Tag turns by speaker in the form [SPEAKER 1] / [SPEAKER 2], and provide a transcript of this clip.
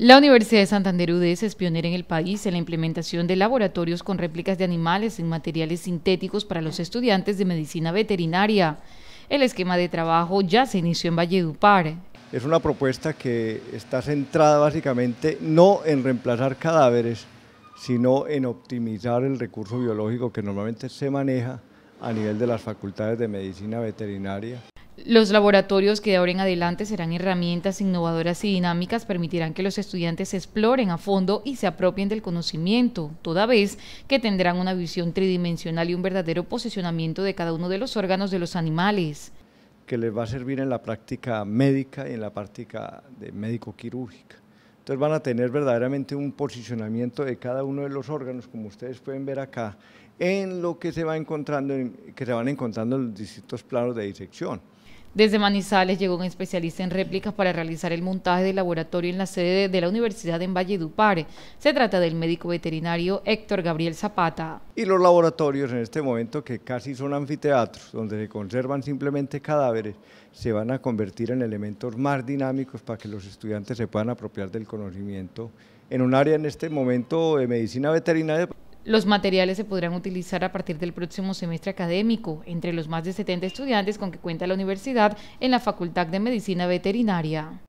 [SPEAKER 1] La Universidad de Santander UDES es pionera en el país en la implementación de laboratorios con réplicas de animales en materiales sintéticos para los estudiantes de medicina veterinaria. El esquema de trabajo ya se inició en Valledupar.
[SPEAKER 2] Es una propuesta que está centrada básicamente no en reemplazar cadáveres, sino en optimizar el recurso biológico que normalmente se maneja a nivel de las facultades de medicina veterinaria.
[SPEAKER 1] Los laboratorios que de ahora en adelante serán herramientas innovadoras y dinámicas permitirán que los estudiantes exploren a fondo y se apropien del conocimiento, toda vez que tendrán una visión tridimensional y un verdadero posicionamiento de cada uno de los órganos de los animales.
[SPEAKER 2] Que les va a servir en la práctica médica y en la práctica de médico-quirúrgica. Entonces van a tener verdaderamente un posicionamiento de cada uno de los órganos, como ustedes pueden ver acá, en lo que se, va encontrando, que se van encontrando en los distintos planos de disección.
[SPEAKER 1] Desde Manizales llegó un especialista en réplicas para realizar el montaje del laboratorio en la sede de la universidad en Valledupar. Se trata del médico veterinario Héctor Gabriel Zapata.
[SPEAKER 2] Y los laboratorios en este momento que casi son anfiteatros, donde se conservan simplemente cadáveres, se van a convertir en elementos más dinámicos para que los estudiantes se puedan apropiar del conocimiento en un área en este momento de medicina veterinaria
[SPEAKER 1] los materiales se podrán utilizar a partir del próximo semestre académico, entre los más de 70 estudiantes con que cuenta la universidad en la Facultad de Medicina Veterinaria.